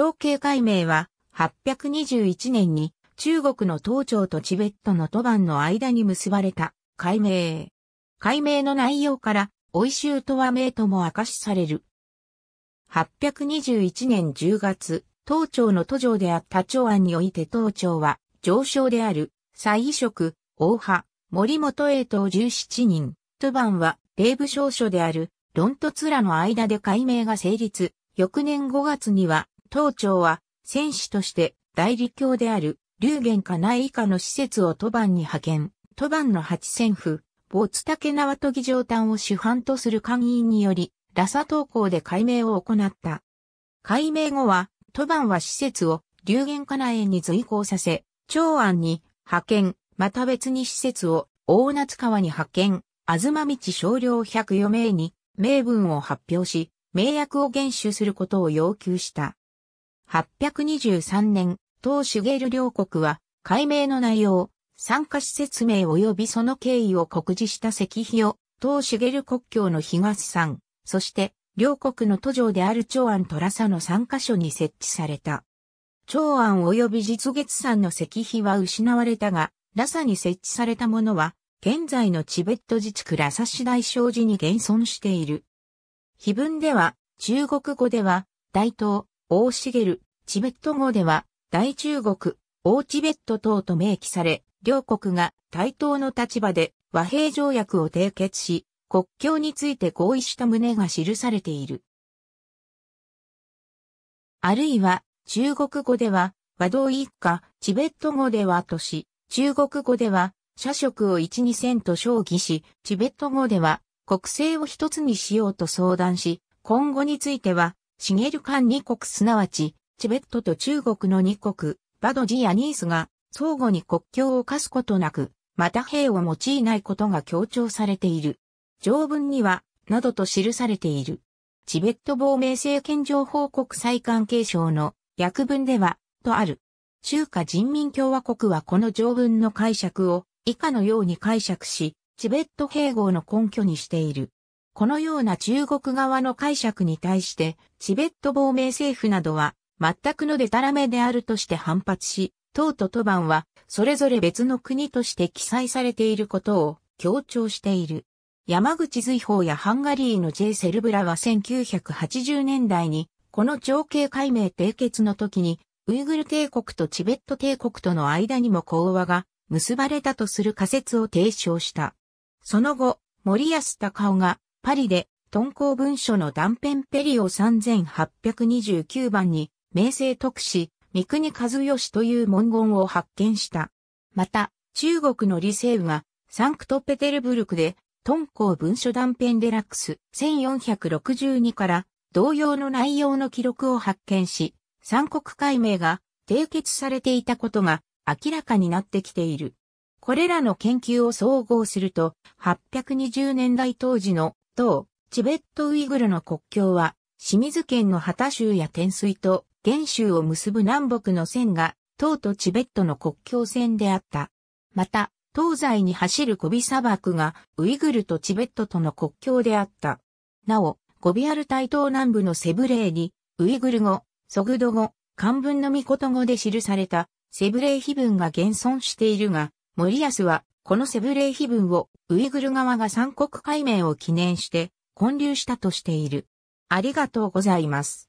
長慶改名は821年に中国の東朝とチベットの都番の間に結ばれた改名。改名の内容から、おうとは名とも明かしされる。821年10月、東朝の都城であった長安において東朝は、上昇である、蔡植、大派、森本栄東17人、都番は、米部少書である、論と面の間で改名が成立。翌年5月には、当庁は、戦士として代理教である、龍玄家内以下の施設を都番に派遣、都番の八千府、没竹縄と議場端を主犯とする官員により、ラサ投稿で解明を行った。解明後は、都番は施設を流言家内に随行させ、長安に派遣、また別に施設を大夏川に派遣、あずま道少量104名に名分を発表し、名役を厳守することを要求した。823年、東シュゲル両国は、解明の内容、参加施設名及びその経緯を告示した石碑を、東シュゲル国境の東山、そして、両国の都城である長安トラサの3カ所に設置された。長安及び実月山の石碑は失われたが、ラサに設置されたものは、現在のチベット自治区ラサ市大正寺に現存している。碑文では、中国語では、大東、大茂、チベット語では、大中国、大チベット等と明記され、両国が対等の立場で和平条約を締結し、国境について合意した旨が記されている。あるいは、中国語では、和道一家、チベット語では都市、中国語では、社食を一二千と将棋し、チベット語では、国政を一つにしようと相談し、今後については、シゲル理二国すなわち、チベットと中国の2国、バドジやニースが相互に国境を課すことなく、また兵を用いないことが強調されている。条文には、などと記されている。チベット亡命政権情報国際関係省の訳文では、とある。中華人民共和国はこの条文の解釈を以下のように解釈し、チベット併合の根拠にしている。このような中国側の解釈に対して、チベット亡命政府などは、全くのデタラメであるとして反発し、党と都番は、それぞれ別の国として記載されていることを強調している。山口随法やハンガリーの J セルブラは1980年代に、この長兄解明締結の時に、ウイグル帝国とチベット帝国との間にも講和が結ばれたとする仮説を提唱した。その後、森安隆夫がパリで、敦煌文書の断片ペリオ3829番に名声特使、三国和義という文言を発見した。また、中国の李政が、サンクトペテルブルクで、敦煌文書断片デラックス1462から同様の内容の記録を発見し、三国解明が締結されていたことが明らかになってきている。これらの研究を総合すると、820年代当時の、当、チベットウイグルの国境は、清水県の旗州や天水と元州を結ぶ南北の線が、唐とチベットの国境線であった。また、東西に走るゴビ砂漠がウイグルとチベットとの国境であった。なお、ゴビアル台東南部のセブレーに、ウイグル語、ソグド語、漢文の御事語で記されたセブレー碑文が現存しているが、森安はこのセブレー碑文をウイグル側が三国解明を記念して建立したとしている。ありがとうございます。